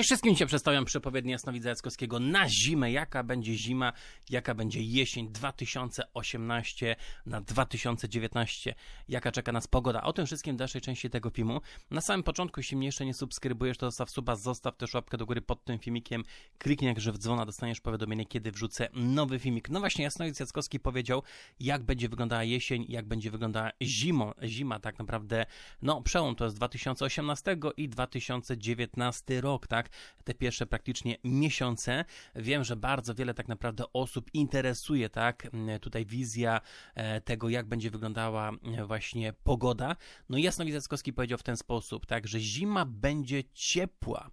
Cześć wszystkim, się przedstawiam przepowiedni Jasnowidza Jackowskiego na zimę. Jaka będzie zima, jaka będzie jesień 2018 na 2019, jaka czeka nas pogoda. O tym wszystkim w dalszej części tego filmu. Na samym początku, jeśli mnie jeszcze nie subskrybujesz, to zostaw suba, zostaw też łapkę do góry pod tym filmikiem, kliknij jakże w dzwona, dostaniesz powiadomienie, kiedy wrzucę nowy filmik. No właśnie, Jasnowidz Jackowski powiedział, jak będzie wyglądała jesień, jak będzie wyglądała zima. Zima tak naprawdę, no przełom to jest 2018 i 2019 rok, tak? te pierwsze praktycznie miesiące. Wiem, że bardzo wiele tak naprawdę osób interesuje, tak, tutaj wizja e, tego, jak będzie wyglądała właśnie pogoda. No i Jasnowidz powiedział w ten sposób, tak, że zima będzie ciepła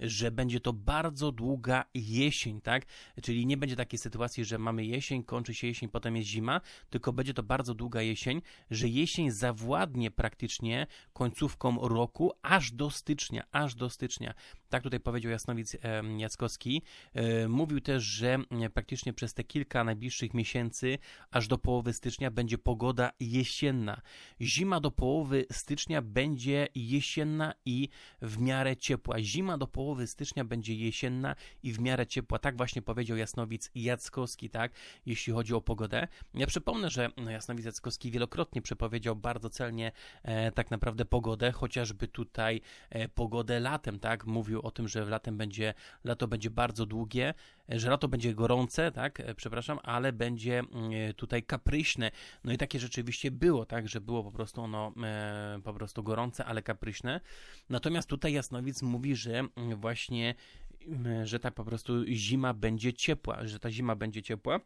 że będzie to bardzo długa jesień, tak? Czyli nie będzie takiej sytuacji, że mamy jesień, kończy się jesień, potem jest zima, tylko będzie to bardzo długa jesień, że jesień zawładnie praktycznie końcówką roku aż do stycznia, aż do stycznia. Tak tutaj powiedział Jasnowic Jackowski. E, mówił też, że mm, praktycznie przez te kilka najbliższych miesięcy, aż do połowy stycznia, będzie pogoda jesienna. Zima do połowy stycznia będzie jesienna i w miarę ciepła. Zima do połowy połowy stycznia będzie jesienna i w miarę ciepła. Tak właśnie powiedział Jasnowic Jackowski, tak, jeśli chodzi o pogodę. Ja przypomnę, że no, Jasnowic Jackowski wielokrotnie przepowiedział bardzo celnie e, tak naprawdę pogodę, chociażby tutaj e, pogodę latem, tak, mówił o tym, że latem będzie, lato będzie bardzo długie, że lato będzie gorące, tak, e, przepraszam, ale będzie mm, e, tutaj kapryśne. No i takie rzeczywiście było, tak, że było po prostu ono e, po prostu gorące, ale kapryśne. Natomiast tutaj Jasnowic mówi, że mm, właśnie, mm, że ta po prostu zima będzie ciepła, że ta zima będzie ciepła.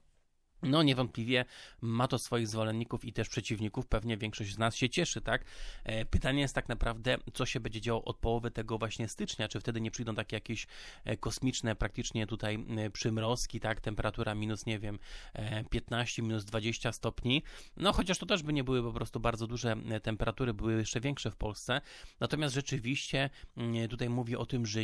No, niewątpliwie ma to swoich zwolenników i też przeciwników. Pewnie większość z nas się cieszy, tak? E, pytanie jest tak naprawdę, co się będzie działo od połowy tego właśnie stycznia? Czy wtedy nie przyjdą takie jakieś e, kosmiczne, praktycznie tutaj e, przymrozki, tak? Temperatura minus, nie wiem, 15, minus 20 stopni. No, chociaż to też by nie były po prostu bardzo duże temperatury, były jeszcze większe w Polsce. Natomiast rzeczywiście mm, tutaj mówię o tym, że,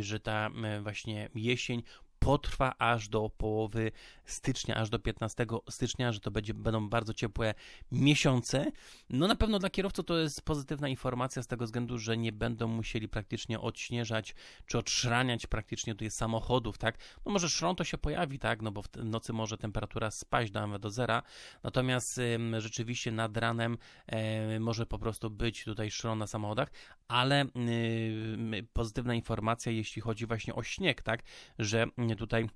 że ta właśnie jesień potrwa aż do połowy stycznia, aż do 15 stycznia, że to będzie, będą bardzo ciepłe miesiące. No na pewno dla kierowców to jest pozytywna informacja z tego względu, że nie będą musieli praktycznie odśnieżać czy odszraniać praktycznie tutaj samochodów, tak? No może szron to się pojawi, tak? No bo w nocy może temperatura spaść do, do zera, natomiast rzeczywiście nad ranem y, może po prostu być tutaj szron na samochodach, ale y, pozytywna informacja, jeśli chodzi właśnie o śnieg, tak? Że tutaj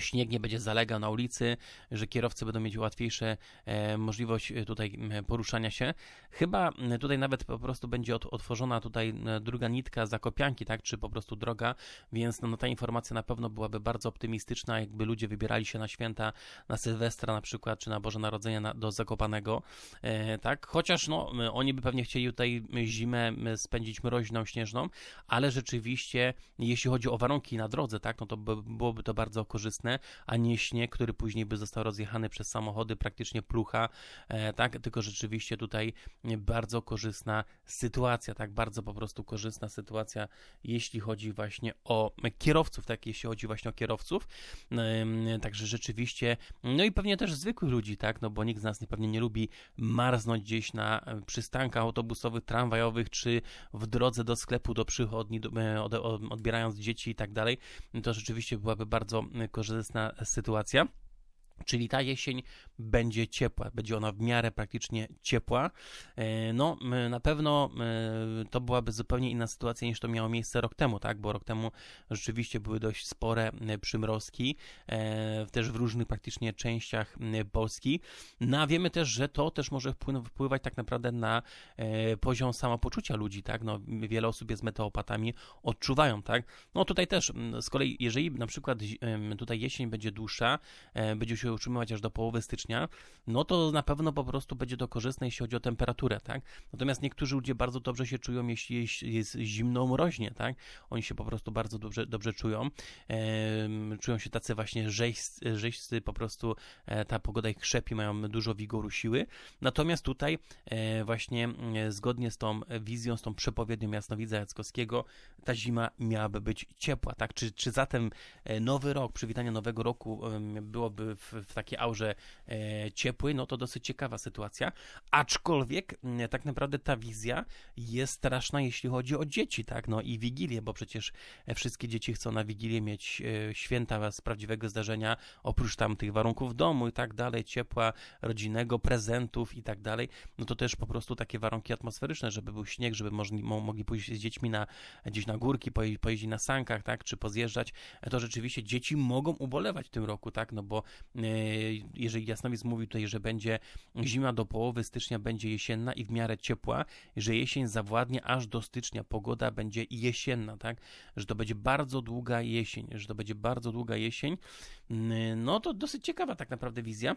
śnieg nie będzie zalegał na ulicy, że kierowcy będą mieć łatwiejsze e, możliwość e, tutaj poruszania się. Chyba e, tutaj nawet po prostu będzie od, otworzona tutaj e, druga nitka zakopianki, tak, czy po prostu droga, więc no, no, ta informacja na pewno byłaby bardzo optymistyczna, jakby ludzie wybierali się na święta, na Sylwestra na przykład, czy na Boże Narodzenie na, do Zakopanego, e, tak, chociaż no, oni by pewnie chcieli tutaj zimę spędzić mroźną, śnieżną, ale rzeczywiście, jeśli chodzi o warunki na drodze, tak, no to by, byłoby to bardzo korzystne a nie śnieg, który później by został rozjechany przez samochody, praktycznie plucha, e, tak? Tylko rzeczywiście tutaj bardzo korzystna sytuacja, tak? Bardzo po prostu korzystna sytuacja, jeśli chodzi właśnie o kierowców, tak? Jeśli chodzi właśnie o kierowców, także rzeczywiście, no i pewnie też zwykłych ludzi, tak? No bo nikt z nas pewnie nie lubi marznąć gdzieś na e, przystankach autobusowych, tramwajowych, czy w drodze do sklepu, do przychodni, e, odbierając dzieci i tak dalej, to rzeczywiście byłaby bardzo korzystna korzystna sytuacja. Czyli ta jesień będzie ciepła, będzie ona w miarę praktycznie ciepła. E, no, na pewno e, to byłaby zupełnie inna sytuacja niż to miało miejsce rok temu, tak? Bo rok temu rzeczywiście były dość spore przymrozki, e, też w różnych praktycznie częściach Polski. No, a wiemy też, że to też może wpływać tak naprawdę na poziom samopoczucia ludzi, tak? No, wiele osób jest meteopatami, odczuwają, tak? No, tutaj też z kolei, jeżeli na przykład tutaj jesień będzie dłuższa, będzie się utrzymywać aż do połowy stycznia, no to na pewno po prostu będzie to korzystne, jeśli chodzi o temperaturę, tak? Natomiast niektórzy ludzie bardzo dobrze się czują, jeśli jest, jest zimno, mroźnie, tak? Oni się po prostu bardzo dobrze, dobrze czują. czują się tacy właśnie rzeźscy, po prostu e, ta pogoda ich krzepi, mają dużo wigoru, siły. Natomiast tutaj e, właśnie e, zgodnie z tą wizją, z tą przepowiednią Jasnowidza Jackowskiego, ta zima miałaby być ciepła, tak? Czy, czy zatem e, nowy rok, przywitanie nowego roku byłoby w w, takiej aurze e, ciepły, no to dosyć ciekawa sytuacja. Aczkolwiek tak naprawdę ta wizja jest straszna, jeśli chodzi o dzieci, tak? No i Wigilię, bo przecież e, wszystkie dzieci chcą na Wigilię mieć e, święta z prawdziwego zdarzenia, oprócz tam tych warunków domu i tak dalej, ciepła rodzinnego, prezentów i tak dalej. No to też po prostu takie warunki atmosferyczne, żeby był śnieg, żeby możli, mogli pójść z dziećmi na, gdzieś na górki, poje, pojeździć na sankach, tak? Czy pozjeżdżać. To rzeczywiście dzieci mogą ubolewać w tym roku, tak? No bo E, jeżeli Jasnowic mówi, tutaj, że będzie zima do połowy stycznia, będzie jesienna i w miarę ciepła, że jesień zawładnie aż do stycznia, pogoda będzie jesienna, tak? Że to będzie bardzo długa jesień, że to będzie bardzo długa jesień. Mm, no to dosyć ciekawa tak naprawdę wizja.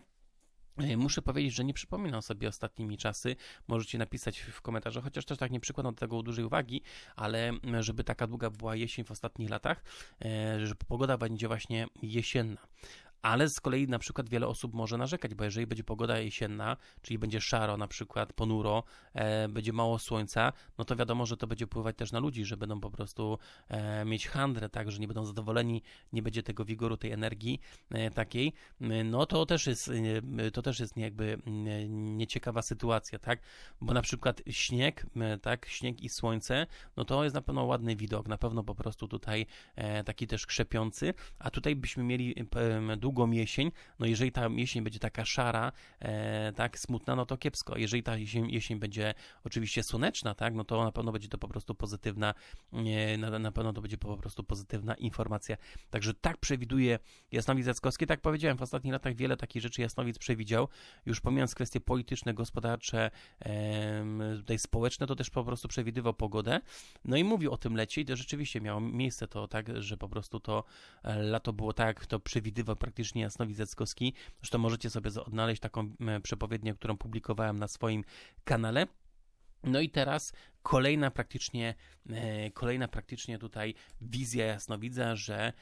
E, muszę powiedzieć, że nie przypominam sobie ostatnimi czasy. Możecie napisać w komentarzu, chociaż też tak nie przykładam do tego dużej uwagi, ale mm, żeby taka długa była jesień w ostatnich latach, e, że pogoda będzie właśnie jesienna ale z kolei na przykład wiele osób może narzekać, bo jeżeli będzie pogoda jesienna, czyli będzie szaro na przykład, ponuro, e, będzie mało słońca, no to wiadomo, że to będzie wpływać też na ludzi, że będą po prostu e, mieć handrę, tak, że nie będą zadowoleni, nie będzie tego wigoru, tej energii e, takiej, no to też jest, e, to też jest jakby e, nieciekawa sytuacja, tak, bo na przykład śnieg, e, tak, śnieg i słońce, no to jest na pewno ładny widok, na pewno po prostu tutaj taki też krzepiący, a tutaj byśmy mieli długo długą jesień, no jeżeli ta jesień będzie taka szara, e, tak, smutna, no to kiepsko. Jeżeli ta jesień, jesień będzie oczywiście słoneczna, tak, no to na pewno będzie to po prostu pozytywna, e, na, na pewno to będzie po prostu pozytywna informacja. Także tak przewiduje Jasnowic Jackowski, tak powiedziałem, w ostatnich latach wiele takich rzeczy Jasnowic przewidział, już pomijając kwestie polityczne, gospodarcze, e, tutaj społeczne, to też po prostu przewidywał pogodę, no i mówił o tym lecie i to rzeczywiście miało miejsce to tak, że po prostu to e, lato było tak, jak to przewidywał praktycznie faktycznie Jasnowidzecki. Zresztą możecie sobie odnaleźć taką e, przepowiednię, którą publikowałem na swoim kanale. No i teraz kolejna praktycznie, e, kolejna praktycznie tutaj wizja jasnowidza, że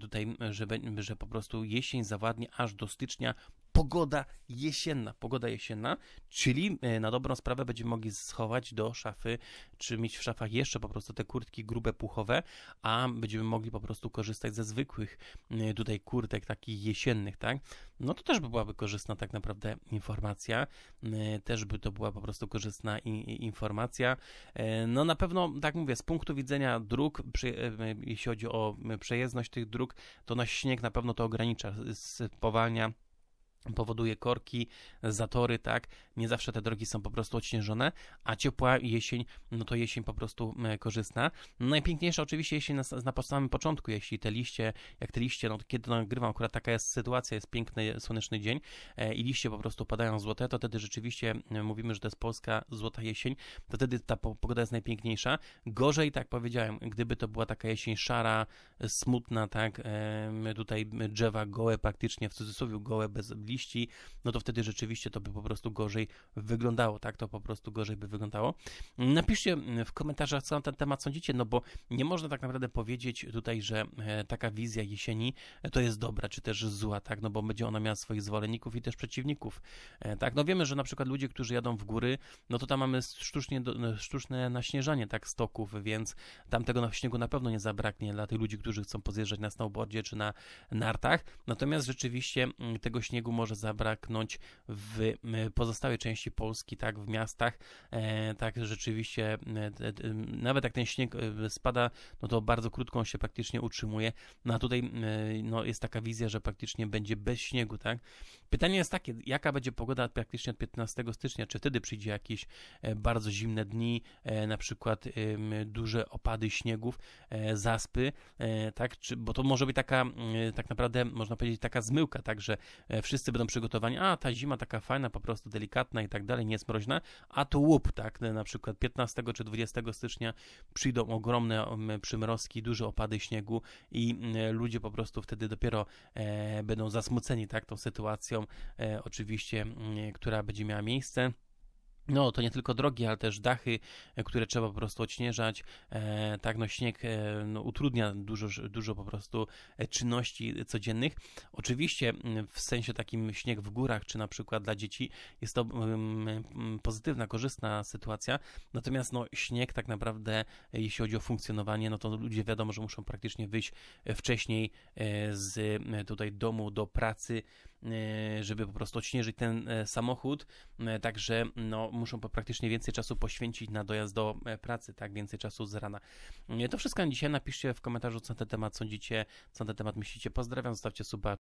tutaj, że, że po prostu jesień zawładnie aż do stycznia pogoda jesienna. Pogoda jesienna, czyli e, na dobrą sprawę będziemy mogli schować do szafy, czy mieć w szafach jeszcze po prostu te kurtki grube, puchowe, a będziemy mogli po prostu korzystać ze zwykłych e, tutaj kurtek takich jesiennych, tak? No to też by byłaby korzystna tak naprawdę informacja, e, też by to była po prostu korzystna informacja. No na pewno, tak mówię, z punktu widzenia dróg, jeśli chodzi o przejezdność tych dróg, to na śnieg na pewno to ogranicza, spowalnia powoduje korki, zatory, tak, nie zawsze te drogi są po prostu odśnieżone, a ciepła jesień, no to jesień po prostu e, korzystna. Najpiękniejsza oczywiście jesień na, na samym początku, jeśli te liście, jak te liście, no kiedy nagrywam, akurat taka jest sytuacja, jest piękny, słoneczny dzień e, i liście po prostu padają złote, to wtedy rzeczywiście e, mówimy, że to jest Polska złota jesień, to wtedy ta pogoda jest najpiękniejsza. Gorzej, tak powiedziałem, gdyby to była taka jesień szara, smutna, tak, tutaj drzewa gołe praktycznie, w cudzysłowie gołe, bez liści, no to wtedy rzeczywiście to by po prostu gorzej wyglądało, tak? To po prostu gorzej by wyglądało. Napiszcie w komentarzach, co na ten temat sądzicie, no bo nie można tak naprawdę powiedzieć tutaj, że e, taka wizja jesieni e, to jest dobra, czy też zła, tak? No bo będzie ona miała swoich zwolenników i też przeciwników, e, tak? No wiemy, że na przykład ludzie, którzy jadą w góry, no to tam mamy sztucznie, sztuczne naśnieżanie, tak? Stoków, więc tam tego śniegu na pewno nie zabraknie dla tych ludzi, którzy chcą pozjeżdżać na snowboardzie czy na nartach, natomiast rzeczywiście mm, tego śniegu może może zabraknąć w pozostałej części Polski, tak, w miastach, e, tak, rzeczywiście, e, nawet jak ten śnieg e, spada, no to bardzo krótko on się praktycznie utrzymuje, no a tutaj no, jest taka wizja, że praktycznie będzie bez śniegu, tak. Pytanie jest takie, jaka będzie pogoda praktycznie od 15 stycznia, czy wtedy przyjdzie jakieś bardzo zimne dni, na przykład duże opady śniegów, zaspy, tak, czy, bo to może być taka, tak naprawdę, można powiedzieć, taka zmyłka, tak, że wszyscy będą przygotowani, a ta zima taka fajna, po prostu delikatna i tak dalej, nie jest mroźna, a tu łup, tak, na przykład 15 czy 20 stycznia przyjdą ogromne um, przymrozki, duże opady śniegu i mm, ludzie po prostu wtedy dopiero e, będą zasmuceni, tak, tą sytuacją, e, oczywiście, mm, która będzie miała miejsce. No, to nie tylko drogi, ale też dachy, e, które trzeba po prostu odśnieżać. E, tak, no śnieg e, no, utrudnia dużo, dużo po prostu e, czynności codziennych. Oczywiście mm, w sensie takim śnieg w górach, czy na przykład dla dzieci jest to mm, mm, pozytywna, korzystna sytuacja. Natomiast no, śnieg tak naprawdę, e, jeśli chodzi o funkcjonowanie, no to ludzie wiadomo, że muszą praktycznie wyjść wcześniej z tutaj domu do pracy E, żeby po prostu odśnieżyć ten e, samochód, e, także no, muszą praktycznie więcej czasu poświęcić na dojazd do pracy, tak, więcej czasu z rana. To wszystko na dzisiaj, napiszcie w komentarzu, co na ten temat sądzicie, co na ten temat myślicie. Pozdrawiam, zostawcie suba.